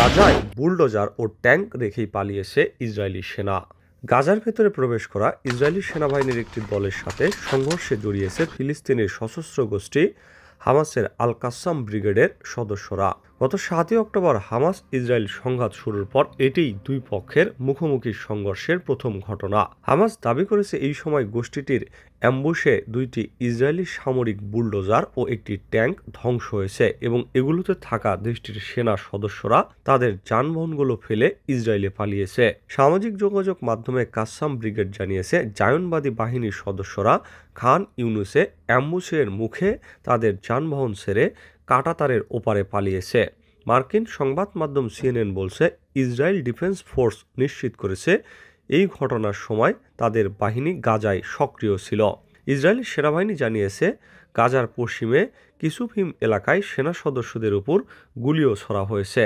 গাজায় বুলডোজার ও ট্যাঙ্ক রেখেই পালিয়েছে ইসরায়েলি সেনা গাজার ভেতরে প্রবেশ করা ইসরায়েলি সেনাবাহিনীর একটি দলের সাথে সংঘর্ষে জড়িয়েছে ফিলিস্তিনের সশস্ত্র গোষ্ঠী হামাসের আল কাসাম ব্রিগেডের সদস্যরা গত সাতই অক্টোবর হামাস ইসরায়েল সংঘাত শুরুর পর এটিই দুই পক্ষের মুখোমুখি সংঘর্ষের প্রথম ঘটনা হামাস দাবি করেছে এই সময় গোষ্ঠীটির অ্যাম্বুসে দুইটি ইসরায়েলি সামরিক বুলডোজার ও একটি ট্যাঙ্ক ধ্বংস হয়েছে এবং এগুলোতে থাকা দেশটির সেনা সদস্যরা তাদের যানবাহনগুলো ফেলে ইসরায়েলে পালিয়েছে সামাজিক যোগাযোগ মাধ্যমে কাসাম ব্রিগেড জানিয়েছে জায়নবাদী বাহিনীর সদস্যরা খান ইউনুসে অ্যাম্বুসের মুখে তাদের যানবাহন ছেড়ে কাটাতারের ওপারে পালিয়েছে মার্কিন সংবাদ মাধ্যম সিএনএন বলছে ইসরায়েল ডিফেন্স ফোর্স নিশ্চিত করেছে এই ঘটনার সময় তাদের বাহিনী গাজায় সক্রিয় ছিল ইসরায়েল সেনাবাহিনী জানিয়েছে গাজার পশ্চিমে কিছুফিম এলাকায় সেনা সদস্যদের উপর গুলিও ছড়া হয়েছে